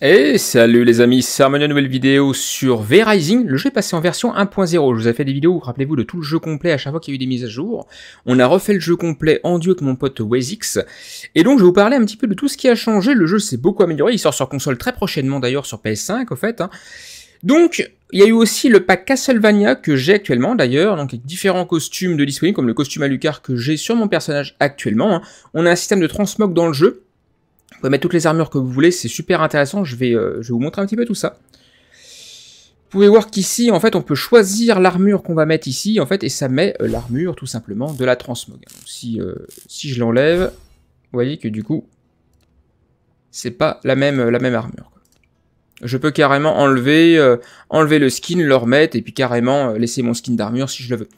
Et salut les amis, c'est une nouvelle vidéo sur V-Rising. Le jeu est passé en version 1.0. Je vous ai fait des vidéos, rappelez-vous, de tout le jeu complet à chaque fois qu'il y a eu des mises à jour. On a refait le jeu complet en duo avec mon pote WazeX. Et donc, je vais vous parler un petit peu de tout ce qui a changé. Le jeu s'est beaucoup amélioré. Il sort sur console très prochainement d'ailleurs, sur PS5 au fait. Hein. Donc, il y a eu aussi le pack Castlevania que j'ai actuellement d'ailleurs, donc avec différents costumes de disponibles, comme le costume lucar que j'ai sur mon personnage actuellement. Hein. On a un système de transmog dans le jeu, vous pouvez mettre toutes les armures que vous voulez, c'est super intéressant, je vais, euh, je vous montrer un petit peu tout ça. Vous pouvez voir qu'ici, en fait, on peut choisir l'armure qu'on va mettre ici, en fait, et ça met euh, l'armure, tout simplement, de la transmog. si, euh, si je l'enlève, vous voyez que du coup, c'est pas la même, la même armure. Je peux carrément enlever, enlever le skin, le remettre, et puis carrément laisser mon skin d'armure si je le veux.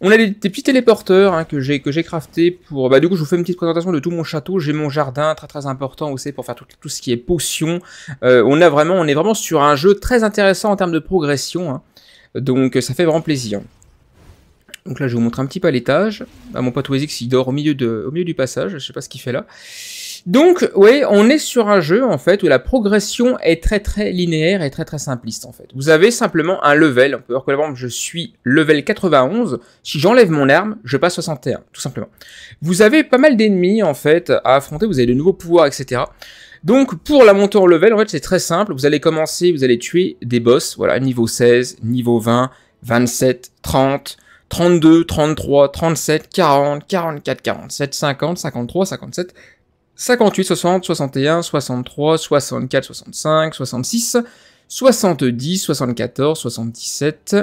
On a des, petits téléporteurs hein, que j'ai que j'ai crafté pour. Bah du coup je vous fais une petite présentation de tout mon château. J'ai mon jardin très très important aussi pour faire tout, tout ce qui est potion. Euh, on a vraiment on est vraiment sur un jeu très intéressant en termes de progression. Hein. Donc ça fait vraiment plaisir. Donc là je vous montre un petit peu l'étage. Bah, mon pote Wazix il dort au milieu de au milieu du passage. Je sais pas ce qu'il fait là. Donc, oui, on est sur un jeu, en fait, où la progression est très, très linéaire et très, très simpliste, en fait. Vous avez simplement un level. On peut voir que, par exemple, je suis level 91. Si j'enlève mon arme, je passe 61, tout simplement. Vous avez pas mal d'ennemis, en fait, à affronter. Vous avez de nouveaux pouvoirs, etc. Donc pour la montée en level, en fait c'est très simple, vous allez commencer, vous allez tuer des boss, voilà, niveau 16, niveau 20, 27, 30, 32, 33, 37, 40, 44, 47, 50, 53, 57, 58, 60, 61, 63, 64, 65, 66, 70, 74, 77.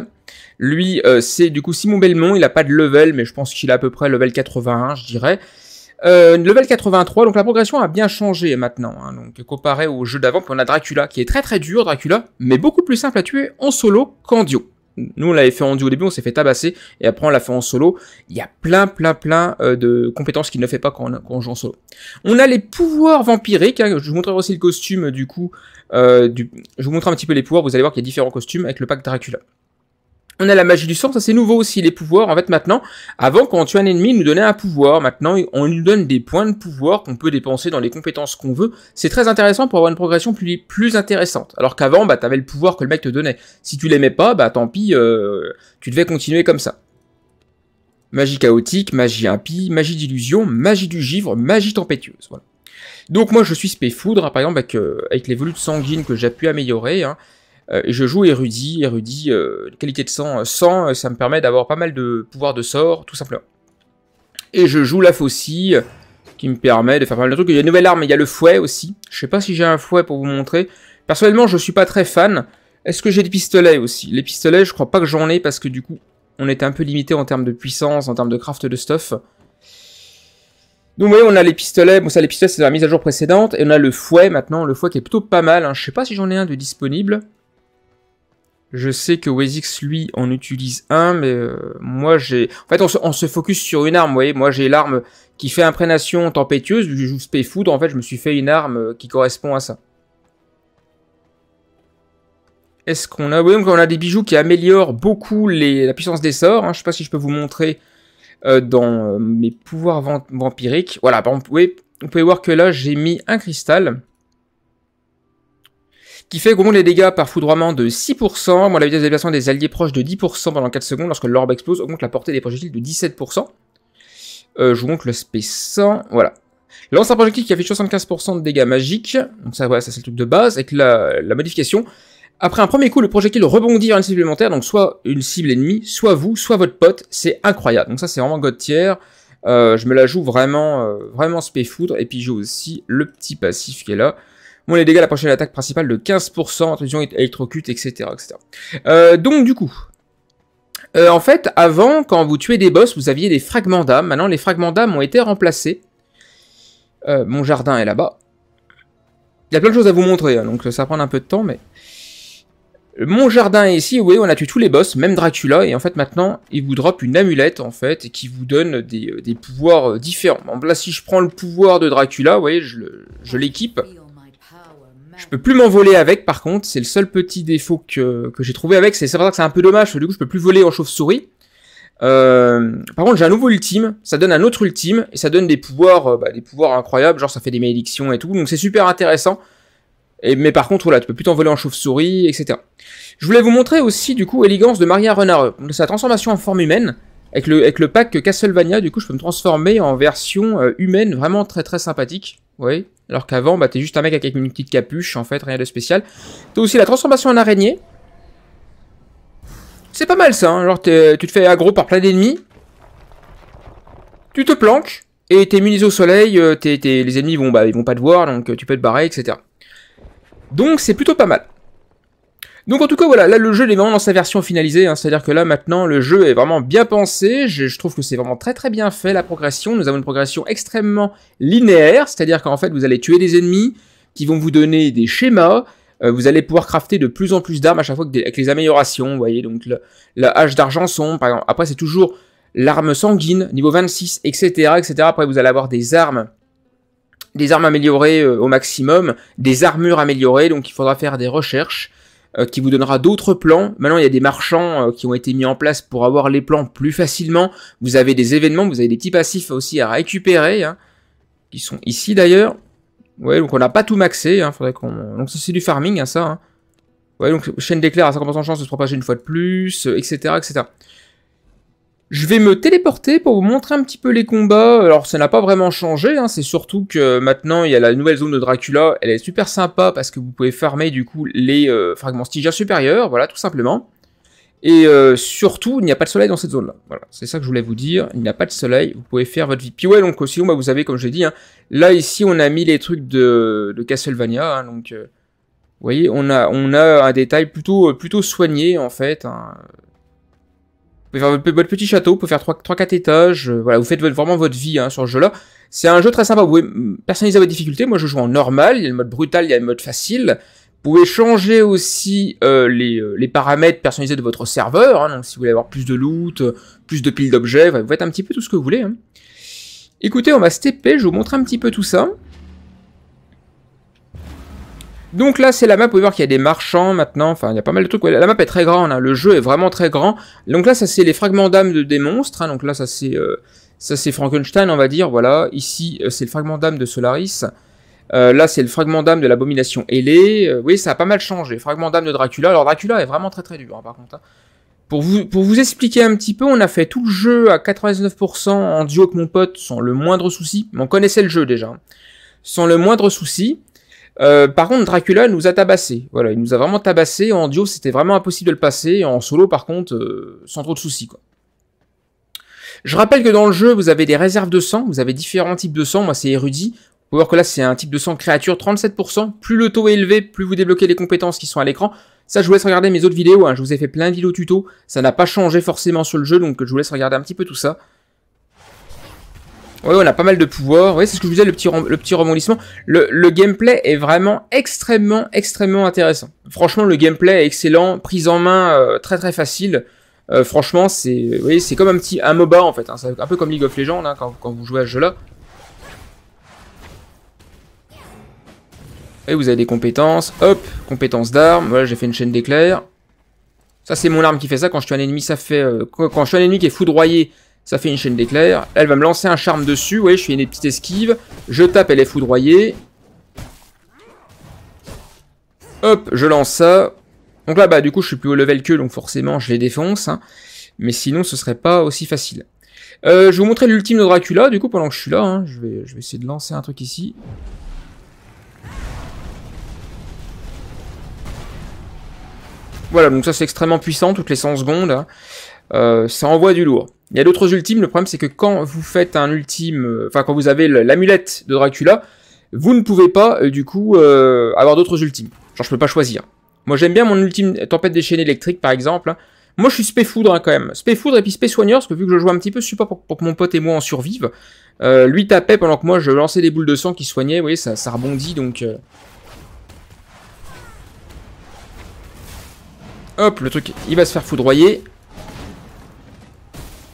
Lui, euh, c'est du coup Simon Belmont, il a pas de level, mais je pense qu'il a à peu près level 81, je dirais. Euh, level 83, donc la progression a bien changé maintenant, hein, donc comparé au jeu d'avant, puis on a Dracula, qui est très très dur, Dracula, mais beaucoup plus simple à tuer en solo qu'en duo nous on l'avait fait en duo au début, on s'est fait tabasser et après on l'a fait en solo. Il y a plein plein plein euh, de compétences qu'il ne fait pas quand on, quand joue en solo. On a les pouvoirs vampiriques, hein. je vous montrerai aussi le costume du coup, euh, du... je vous montre un petit peu les pouvoirs, vous allez voir qu'il y a différents costumes avec le pack Dracula. On a la magie du sang, ça c'est nouveau aussi, les pouvoirs. En fait, maintenant, avant, quand on tue un ennemi, il nous donnait un pouvoir. Maintenant, on nous donne des points de pouvoir qu'on peut dépenser dans les compétences qu'on veut. C'est très intéressant pour avoir une progression plus, plus intéressante. Alors qu'avant, bah, t'avais le pouvoir que le mec te donnait. Si tu l'aimais pas, bah, tant pis, euh, tu devais continuer comme ça. Magie chaotique, magie impie, magie d'illusion, magie du givre, magie tempétueuse. Voilà. Donc moi, je suis spé foudre, hein, par exemple, avec, euh, avec les volutes sanguines que j'ai pu améliorer. Hein, et euh, je joue érudit, érudit, euh, qualité de sang, 100, euh, ça me permet d'avoir pas mal de pouvoir de sort, tout simplement. Et je joue la faucille, qui me permet de faire pas mal de trucs. Il y a une nouvelle arme, il y a le fouet aussi. Je sais pas si j'ai un fouet pour vous montrer. Personnellement, je suis pas très fan. Est-ce que j'ai des pistolets aussi Les pistolets, je crois pas que j'en ai parce que du coup, on était un peu limité en termes de puissance, en termes de craft de stuff. Donc vous voyez, on a les pistolets, bon ça les pistolets c'est dans la mise à jour précédente, et on a le fouet maintenant, le fouet qui est plutôt pas mal, Je hein. je sais pas si j'en ai un de disponible. Je sais que Wesix, lui, en utilise un, mais euh, moi, j'ai... En fait, on se, on focus sur une arme, vous voyez. Moi, j'ai l'arme qui fait imprénation tempétueuse. Je joue Spay Foudre. En fait, je me suis fait une arme euh, qui correspond à ça. Est-ce qu'on a... Oui, donc on a des bijoux qui améliorent beaucoup les... la puissance des sorts. Hein. Je sais pas si je peux vous montrer euh, dans mes pouvoirs vampiriques. Voilà, par exemple, vous pouvez voir que là, j'ai mis un cristal qui fait augmenter les dégâts par foudroiement de 6%, moins la vitesse de déplacement des alliés proches de 10% pendant 4 secondes lorsque l'orbe explose, augmente la portée des projectiles de 17%. Euh, je vous montre spé 100, voilà. Lance un projectile qui affiche 75% de dégâts magiques, donc ça, voilà, ça c'est le truc de base, avec la, la modification. Après un premier coup, le projectile rebondit vers une cible supplémentaire, donc soit une cible ennemie, soit vous, soit votre pote, c'est incroyable. Donc ça c'est vraiment god tier. Euh, je me la joue vraiment, euh, vraiment spé foudre, et puis j'ai aussi le petit passif qui est là. Bon, les dégâts, la prochaine attaque principale de 15%, attention, électrocute, etc. etc. Euh, donc, du coup, euh, en fait, avant, quand vous tuez des boss, vous aviez des fragments d'âme. Maintenant, les fragments d'âme ont été remplacés. Euh, mon jardin est là-bas. Il y a plein de choses à vous montrer, hein, donc ça prend un peu de temps, mais... Mon jardin est ici, Oui on a tué tous les boss, même Dracula, et en fait maintenant, il vous drop une amulette, en fait, qui vous donne des, pouvoirs différents. là, si je prends le pouvoir de Dracula, vous voyez, je l'équipe. Je peux plus m'envoler avec, par contre, c'est le seul petit défaut que, que j'ai trouvé avec, c'est vrai que c'est un peu dommage, du coup je peux plus voler en chauve-souris. Euh, par contre, j'ai un nouveau ultime, ça donne un autre ultime, et ça donne des pouvoirs, euh, bah, des pouvoirs incroyables, genre ça fait des malédictions et tout, donc c'est super intéressant. mais par contre, voilà, tu peux plus t'envoler en chauve-souris, etc. Je voulais vous montrer aussi, du coup, élégance de Maria Renard, donc sa transformation en forme humaine. Avec le, avec le pack Castlevania, du coup, je peux me transformer en version euh, humaine, vraiment très très sympathique. Alors qu'avant, bah, t'es juste un mec avec une petite capuche, en fait, rien de spécial. T'as aussi la transformation en araignée. C'est pas mal ça, hein tu te fais aggro par plein d'ennemis. Tu te planques, et t'es munis au soleil, euh, les ennemis vont, bah, ils vont pas te voir, donc euh, tu peux te barrer, etc. Donc c'est plutôt pas mal. Donc en tout cas voilà, là le jeu est vraiment dans sa version finalisée, hein. c'est-à-dire que là maintenant le jeu est vraiment bien pensé, je, trouve que c'est vraiment très très bien fait la progression, nous avons une progression extrêmement linéaire, c'est-à-dire qu'en fait vous allez tuer des ennemis qui vont vous donner des schémas, euh, vous allez pouvoir crafter de plus en plus d'armes à chaque fois que avec les améliorations, vous voyez, donc la hache d'argent sombre par exemple, après c'est toujours l'arme sanguine, niveau 26, etc., etc., après vous allez avoir des armes des armes améliorées euh, au maximum, des armures améliorées, donc il faudra faire des recherches, euh, qui vous donnera d'autres plans. Maintenant, il y a des marchands euh, qui ont été mis en place pour avoir les plans plus facilement. Vous avez des événements, vous avez des petits passifs aussi à récupérer, hein, qui sont ici d'ailleurs. Ouais, donc on n'a pas tout maxé, hein, faudrait qu'on... Donc c'est du farming, hein, ça. Ouais, donc chaîne d'éclair à 50% de chance de se propager une fois de plus, etc., euh, etc. Je vais me téléporter pour vous montrer un petit peu les combats. Alors ça n'a pas vraiment changé, hein. c'est surtout que euh, maintenant il y a la nouvelle zone de Dracula, elle est super sympa parce que vous pouvez farmer du coup les euh, fragments stygia supérieurs, voilà tout simplement. Et euh, surtout, il n'y a pas de soleil dans cette zone-là. Voilà, c'est ça que je voulais vous dire. Il n'y a pas de soleil, vous pouvez faire votre vie. Puis ouais, donc aussi, vous avez, comme je l'ai dit, hein, là ici, on a mis les trucs de, Castlevania. Hein, donc, vous voyez, on a, on a un détail plutôt, plutôt soigné, en fait. Vous pouvez faire votre, petit château, vous pouvez faire 3-4 étages, euh, voilà, vous faites vraiment votre vie hein, sur ce jeu-là. C'est un jeu très sympa, vous pouvez personnaliser votre difficulté, moi je joue en normal, il y a le mode brutal, il y a le mode facile. Vous pouvez changer aussi euh, euh, les, paramètres personnalisés de votre serveur, hein, donc si vous voulez avoir plus de loot, plus de piles d'objets, vous faites un petit peu tout ce que vous voulez. Hein. Écoutez, on va se je vous montre un petit peu tout ça. Donc là, c'est la map, vous pouvez voir qu'il y a des marchands maintenant, enfin, il y a pas mal de trucs. la map est très grande, hein. le jeu est vraiment très grand. Donc là, ça c'est les fragments d'âme de, des monstres, hein. donc là, ça c'est euh, ça c'est Frankenstein, on va dire, voilà. Ici, euh, c'est le fragment d'âme de Solaris. Euh, là, c'est le fragment d'âme de l'abomination ailée. oui, ça a pas mal changé. Fragment d'âme de Dracula. Alors, Dracula est vraiment très très dur, hein, par contre. Pour, vous, pour vous expliquer un petit peu, on a fait tout le jeu à 99% en duo avec mon pote, sans le moindre souci. Mais on connaissait le jeu déjà. Sans le moindre souci. Euh, par contre, Dracula nous a tabassé. Voilà, il nous a vraiment tabassé. En duo, c'était vraiment impossible de le passer. En solo, par contre, euh, sans trop de soucis. Je rappelle que dans le jeu, vous avez des réserves de sang. Vous avez différents types de sang. Moi, c'est érudit. Vous pouvez voir que là, c'est un type de sang créature 37%. Plus le taux est élevé, plus vous débloquez les compétences qui sont à l'écran. Ça, je vous laisse regarder mes autres vidéos. Hein. Je vous ai fait plein de vidéos tuto. Ça n'a pas changé forcément sur le jeu, donc je vous laisse regarder un petit peu tout ça. Ouais, on a pas mal de pouvoirs. voyez, c'est ce que je vous disais, le petit, le rebondissement. Le, gameplay est vraiment extrêmement, extrêmement intéressant. Franchement, le gameplay est excellent, prise en main euh, très très facile. Euh, franchement, c'est c'est comme un petit MOBA en fait. Hein. C'est un peu comme League of Legends hein, quand, quand, vous jouez à ce jeu-là. Et vous avez des compétences. Hop, compétences d'armes. Voilà, j'ai fait une chaîne d'éclairs. Ça, c'est mon arme qui fait ça. Quand je suis un ennemi, ça fait... Euh, quand je suis un ennemi qui est foudroyé, ça fait une chaîne d'éclairs. Elle va me lancer un charme dessus. voyez, je fais une petite esquive. Je tape, elle est foudroyée. Hop, je lance ça. Donc là, bah, du coup, je suis plus au level que, donc forcément, je les défonce. Hein. Mais sinon, ce serait pas aussi facile. Euh, je vais vous montrer l'ultime de Dracula, du coup, pendant que je suis là. Hein. je, vais, je vais essayer de lancer un truc ici. Voilà, donc ça c'est extrêmement puissant, toutes les 100 secondes. Hein. Euh, ça envoie du lourd. Il y a d'autres ultimes, le problème c'est que quand vous faites un ultime, euh, enfin quand vous avez l'amulette de Dracula, vous ne pouvez pas euh, du coup avoir d'autres ultimes. Genre je peux pas choisir. Moi j'aime bien mon ultime tempête déchaînée électrique par exemple. Hein. Moi je suis spéfoudre hein, quand même. Spé-Foudre et puis Spé-Soigneur, parce que vu que je joue un petit peu, je suis pas pour, que mon pote et moi en survivent. lui tapait pendant que moi je lançais des boules de sang qui soignaient, vous voyez ça, ça rebondit donc... Hop, le truc, il va se faire foudroyer.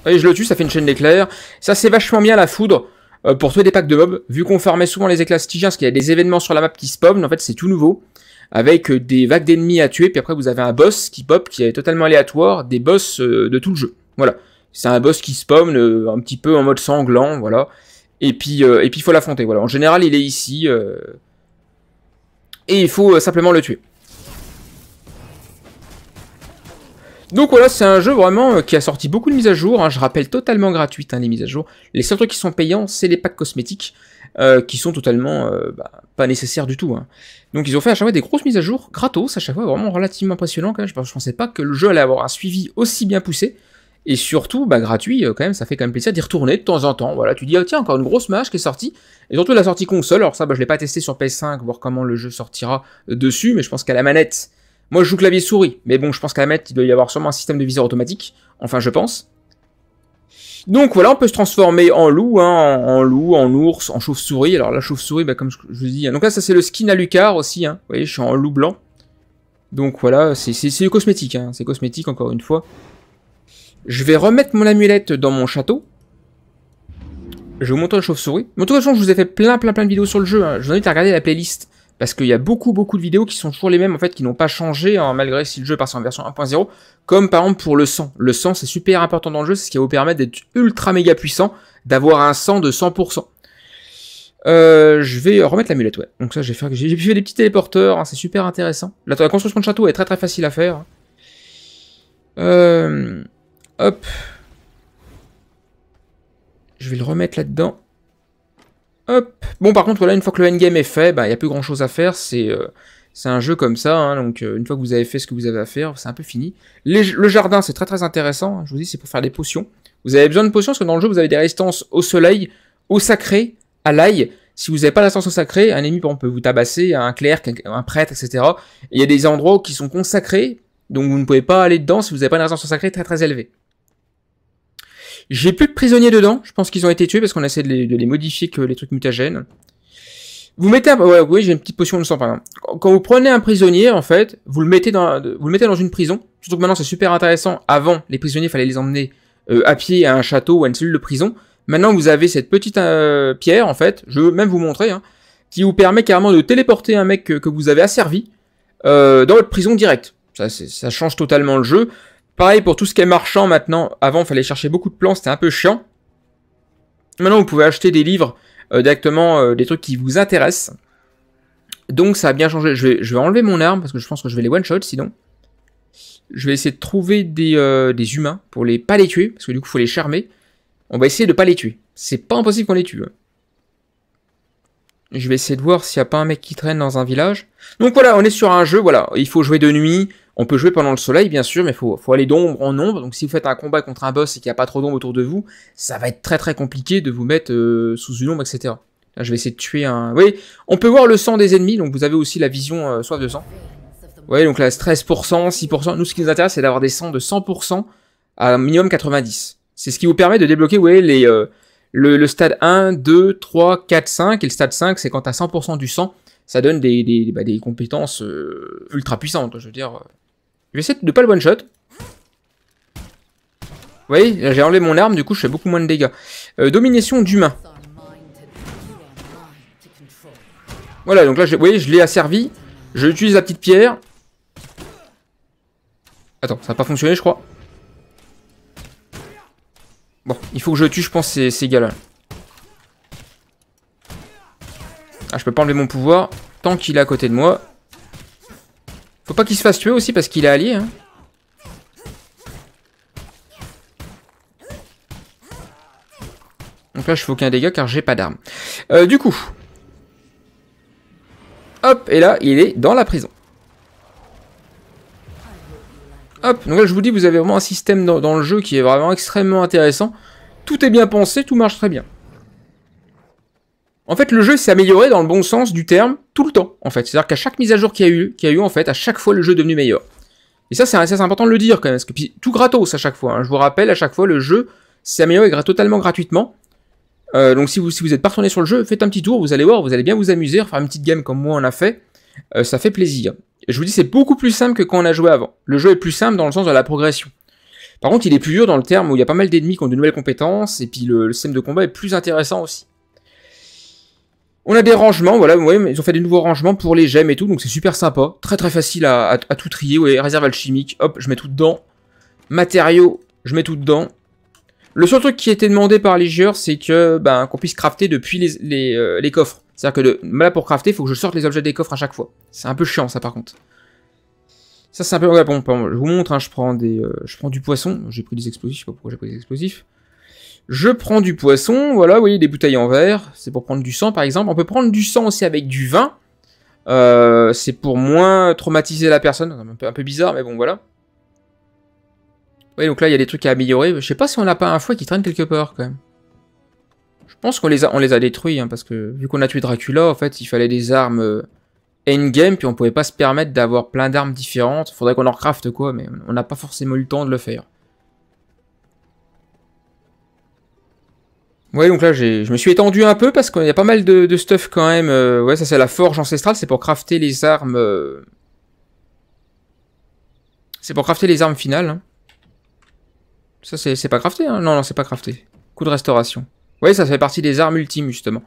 Et je le tue, ça fait une chaîne d'éclairs. Ça, c'est vachement bien la foudre euh, pour tuer des packs de mobs. Vu qu'on fermait souvent les éclats stygiens, parce qu'il y a des événements sur la map qui spawnent, en fait, c'est tout nouveau. Avec euh, des vagues d'ennemis à tuer, puis après, vous avez un boss qui pop, qui est totalement aléatoire, des boss euh, de tout le jeu. Voilà. C'est un boss qui spawn un petit peu en mode sanglant, voilà. Et puis, et puis, il faut l'affronter, voilà. En général, il est ici. et il faut simplement le tuer. Donc voilà, c'est un jeu vraiment euh, qui a sorti beaucoup de mises à jour. Hein. je rappelle totalement gratuite hein, les mises à jour. Les seuls trucs qui sont payants, c'est les packs cosmétiques euh, qui sont totalement euh, bah, pas nécessaires du tout. Hein. Donc ils ont fait à chaque fois des grosses mises à jour gratos, à chaque fois vraiment relativement impressionnant quand Je, pensais pas que le jeu allait avoir un suivi aussi bien poussé. Et surtout, bah, gratuit, quand même, ça fait quand même plaisir d'y retourner de temps en temps. Voilà, tu dis, ah, tiens, encore une grosse match qui est sortie. Et surtout la sortie console. Alors ça, bah, je l'ai pas testé sur PS5, voir comment le jeu sortira dessus, mais je pense qu'à la manette, moi, je joue clavier souris, mais bon, je pense qu'à la mettre, il doit y avoir sûrement un système de viseur automatique. Enfin, je pense. Donc voilà, on peut se transformer en loup, hein, en, loup, en ours, en chauve-souris. Alors la chauve-souris, bah, comme je, vous dis. Hein. Donc là, ça c'est le skin à Lucar aussi. Hein. Vous voyez, je suis en loup blanc. Donc voilà, c'est cosmétique. C'est cosmétique, encore une fois. Je vais remettre mon amulette dans mon château. Je vais vous montrer la chauve-souris. Mais en tout je vous ai fait plein, plein, plein de vidéos sur le jeu. Je vous invite à regarder la playlist parce qu'il y a beaucoup beaucoup de vidéos qui sont toujours les mêmes en fait, qui n'ont pas changé hein, malgré si le jeu passe en version 1.0, comme par exemple pour le sang. Le sang c'est super important dans le jeu, c'est ce qui va vous permettre d'être ultra méga puissant, d'avoir un sang de 100%. Euh, je vais remettre l'amulette, ouais. Donc ça, j'ai fait, j'ai fait des petits téléporteurs, hein, c'est super intéressant. La, construction de château est très très facile à faire. Hein. Euh, hop. Je vais le remettre là-dedans. Hop. Bon, par contre, voilà, une fois que le endgame est fait, il bah, n'y a plus grand chose à faire. Euh, c'est un jeu comme ça. Hein. donc, euh, une fois que vous avez fait ce que vous avez à faire, c'est un peu fini. le jardin, c'est très très intéressant. Hein. je vous dis, c'est pour faire des potions. Vous avez besoin de potions parce que dans le jeu, vous avez des résistances au soleil, au sacré, à l'ail. Si vous n'avez pas au sacré, un ennemi peut vous tabasser, un clerc, un prêtre, etc. Il y a des endroits qui sont consacrés, donc vous ne pouvez pas aller dedans si vous n'avez pas une au sacré très très élevée. J'ai plus de prisonniers dedans. Je pense qu'ils ont été tués parce qu'on essaie de les, modifier que les trucs mutagènes. Vous mettez un... Ouais, oui, j'ai une petite potion de sang, par exemple. Quand vous prenez un prisonnier, en fait, vous le mettez dans, vous le mettez dans une prison. Surtout que maintenant, c'est super intéressant. Avant, les prisonniers, fallait les emmener euh, à pied à un château ou à une cellule de prison. Maintenant, vous avez cette petite euh, pierre, en fait. Je veux même vous montrer, hein, qui vous permet carrément de téléporter un mec que, vous avez asservi euh, dans votre prison direct. Ça, ça change totalement le jeu. Pareil pour tout ce qui est marchand maintenant. Avant, il fallait chercher beaucoup de plans, c'était un peu chiant. Maintenant, vous pouvez acheter des livres euh, directement, euh, des trucs qui vous intéressent. Donc, ça a bien changé. Je vais, enlever mon arme parce que je pense que je vais les one-shot sinon. Je vais essayer de trouver des, euh, humains pour les pas les tuer parce que du coup, il faut les charmer. On va essayer de pas les tuer. C'est pas impossible qu'on les tue. Hein. Je vais essayer de voir s'il n'y a pas un mec qui traîne dans un village. Donc voilà, on est sur un jeu, voilà. Il faut jouer de nuit, on peut jouer pendant le soleil, bien sûr, mais il faut, faut, aller d'ombre en ombre. Donc si vous faites un combat contre un boss et qu'il n'y a pas trop d'ombre autour de vous, ça va être très très compliqué de vous mettre euh, sous une ombre, etc. Là, je vais essayer de tuer un... Vous voyez, on peut voir le sang des ennemis, donc vous avez aussi la vision euh, soif de sang. Vous voyez, donc là, 13%, 6%. Nous, ce qui nous intéresse, c'est d'avoir des sangs de 100% à minimum 90. C'est ce qui vous permet de débloquer, vous voyez, les, euh, le, stade 1, 2, 3, 4, 5. Et le stade 5, c'est quand as 100% du sang, ça donne des, des, bah, des compétences ultra puissantes. Je veux dire, J'essaie de pas le one-shot. Vous voyez, j'ai enlevé mon arme, du coup je fais beaucoup moins de dégâts. Euh, domination d'humain. Voilà, donc là, vous voyez, je l'ai asservi. Je l'utilise la petite pierre. Attends, ça n'a pas fonctionné, je crois. Bon, il faut que je tue, je pense, ces, ces gars-là. Ah, je peux pas enlever mon pouvoir tant qu'il est à côté de moi. Faut pas qu'il se fasse tuer aussi parce qu'il est allié. Hein. Donc là, je fais aucun dégât car j'ai pas d'arme. Euh, du coup. Hop, et là, il est dans la prison. Hop, donc là, je vous dis, vous avez vraiment un système dans le jeu qui est vraiment extrêmement intéressant. Tout est bien pensé, tout marche très bien. En fait, le jeu s'est amélioré dans le bon sens du terme tout le temps, en fait. C'est-à-dire qu'à chaque mise à jour qu'il y a eu, qu'il y a eu, en fait, à chaque fois, le jeu est devenu meilleur. Et ça, c'est assez important de le dire quand même, parce que tout gratos à chaque fois. Hein. Je vous rappelle, à chaque fois, le jeu s'est amélioré totalement gratuitement. Euh, donc si vous si vous êtes pas retourné sur le jeu, faites un petit tour, vous allez voir, vous allez bien vous amuser, faire une petite game comme moi on a fait, euh, ça fait plaisir. Et je vous dis, c'est beaucoup plus simple que quand on a joué avant. Le jeu est plus simple dans le sens de la progression. Par contre, il est plus dur dans le terme où il y a pas mal d'ennemis qui ont de nouvelles compétences, et puis le, le système de combat est plus intéressant aussi. On a des rangements, voilà, ouais, ils ont fait des nouveaux rangements pour les gemmes et tout, donc c'est super sympa. Très très facile à, tout trier, ouais, réserve alchimique, hop, je mets tout dedans. Matériaux, je mets tout dedans. Le seul truc qui était demandé par les joueurs, c'est que ben, qu'on puisse crafter depuis les, euh, coffres. C'est-à-dire que là, pour crafter, il faut que je sorte les objets des coffres à chaque fois. C'est un peu chiant, ça, par contre. Ça, c'est un peu... bon, je vous montre, hein, je, prends des, euh, je prends du poisson. J'ai pris des explosifs, je sais pas pourquoi j'ai pris des explosifs. Je prends du poisson, voilà, vous voyez des bouteilles en verre, c'est pour prendre du sang par exemple. On peut prendre du sang aussi avec du vin, euh, c'est pour moins traumatiser la personne, un peu, un peu bizarre, mais bon voilà. Oui, donc là, il y a des trucs à améliorer. Je sais pas si on n'a pas un fouet qui traîne quelque part, quand même. Je pense qu'on les a, détruits, hein, parce que vu qu'on a tué Dracula, en fait, il fallait des armes euh, endgame, puis on pouvait pas se permettre d'avoir plein d'armes différentes. Faudrait qu'on en recrafte, quoi, mais on n'a pas forcément eu le temps de le faire. Ouais, donc là, je me suis étendu un peu parce qu'il y a pas mal de, stuff quand même. Euh, ouais, ça c'est la forge ancestrale, c'est pour crafter les armes. Euh, c'est pour crafter les armes finales. Hein. Ça c'est pas crafté, hein. Non, non, c'est pas crafté. Coup de restauration. Ouais, ça fait partie des armes ultimes justement.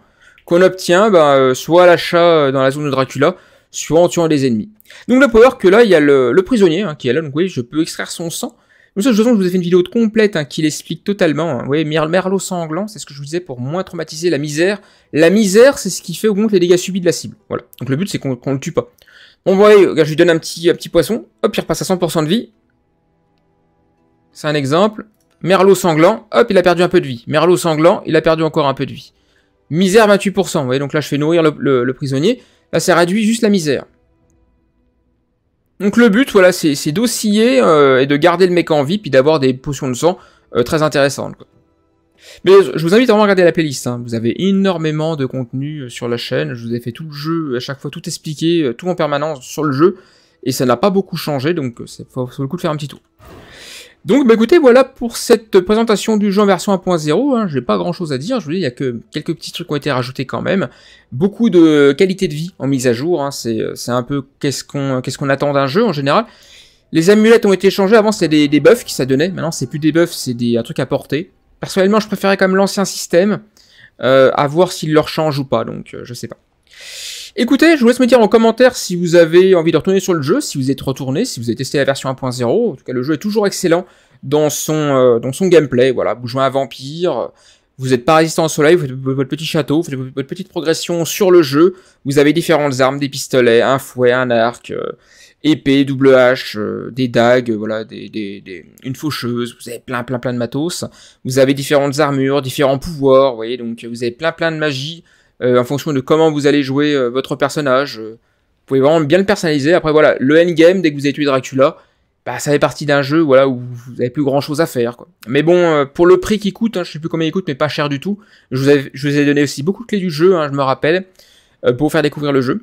Qu'on obtient ben, euh, soit à l'achat dans la zone de Dracula, soit en tuant des ennemis. Donc le power que là, il y a le, prisonnier hein, qui est là, donc oui, je peux extraire son sang je vous ai fait une vidéo complète hein, qui l'explique totalement. Hein. Merlot sanglant, c'est ce que je vous disais pour moins traumatiser la misère. La misère, c'est ce qui fait augmenter les dégâts subis de la cible. Voilà. Donc le but, c'est qu'on ne le tue pas. Bon, vous voyez, je lui donne un petit, petit poisson. Hop, il repasse à 100% de vie. C'est un exemple. Merlot sanglant, hop, il a perdu un peu de vie. Merlot sanglant, il a perdu encore un peu de vie. Misère 28%. Vous voyez, donc là, je fais nourrir le, le prisonnier. Là, ça réduit juste la misère. Donc le but, voilà, c'est d'osciller euh, et de garder le mec en vie, puis d'avoir des potions de sang euh, très intéressantes. Mais je vous invite à regarder la playlist, hein. vous avez énormément de contenu euh, sur la chaîne, je vous ai fait tout le jeu, à chaque fois tout expliqué, tout en permanence sur le jeu, et ça n'a pas beaucoup changé, donc c'est faut le coup de faire un petit tour. Donc bah écoutez, voilà pour cette présentation du jeu en version 1.0, hein, j'ai pas grand chose à dire, je vous dis, il y a que quelques petits trucs qui ont été rajoutés quand même, beaucoup de qualité de vie en mise à jour, hein. euh, c'est un peu qu'est-ce qu'on qu'est-ce qu'on attend d'un jeu en général. Les amulettes ont été changées, avant c'était des, des, buffs qui ça donnait, maintenant c'est plus des buffs, c'est un truc à porter. Personnellement je préférais quand même l'ancien système, euh, à voir s'il leur change ou pas, donc euh, je sais pas. Écoutez, je vous laisse me dire en commentaire si vous avez envie de retourner sur le jeu, si vous êtes retourné, si vous avez testé la version 1.0. En tout cas, le jeu est toujours excellent dans son, euh, dans son gameplay. Voilà, vous jouez un vampire, vous n'êtes pas résistant au soleil, vous faites votre petit château, vous faites votre petite progression sur le jeu. Vous avez différentes armes, des pistolets, un fouet, un arc, euh, épée, double hache, euh, des dagues, voilà, des, des, des, une faucheuse. Vous avez plein, plein, plein de matos. Vous avez différentes armures, différents pouvoirs, vous voyez, donc vous avez plein, plein de magie. Euh, en fonction de comment vous allez jouer euh, votre personnage. Euh, vous pouvez vraiment bien le personnaliser. Après, voilà, le endgame, dès que vous avez tué Dracula, bah, ça fait partie d'un jeu voilà, où vous n'avez plus grand chose à faire. Mais bon, pour le prix qui coûte, je hein, je sais plus combien il coûte, mais pas cher du tout. Je vous, je vous ai donné aussi beaucoup de clés du jeu, hein, je me rappelle, pour vous faire découvrir le jeu.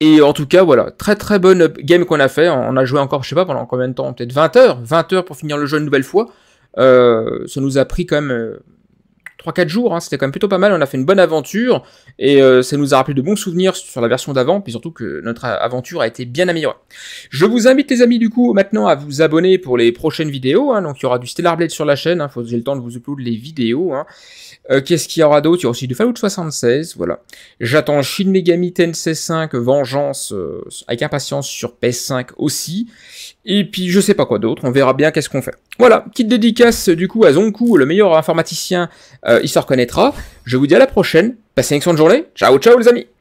Et en tout cas, voilà, très très bonne game qu'on a fait. On a joué encore, je sais pas, pendant combien de temps Peut-être 20 heures 20 heures pour finir le jeu une nouvelle fois. ça nous a pris quand même 3-4 jours, hein, c'était quand même plutôt pas mal, on a fait une bonne aventure, et euh, ça nous a rappelé de bons souvenirs sur la version d'avant, puis surtout que notre aventure a été bien améliorée. Je vous invite les amis du coup maintenant à vous abonner pour les prochaines vidéos, hein, donc il y aura du Stellar Blade sur la chaîne, hein, faut j'ai le temps de vous uploader les vidéos. Hein. Euh, qu'est-ce qu'il y aura d'autre Il y aura aussi du Fallout 76, voilà. J'attends Shin Megami Tensei 5 Vengeance euh, avec impatience sur PS5 aussi. Et puis je sais pas quoi d'autre, on verra bien qu'est-ce qu'on fait. Voilà, petite dédicace du coup à Zonku, le meilleur informaticien euh, il se reconnaîtra. Je vous dis à la prochaine. Passez une excellente journée. Ciao, ciao les amis.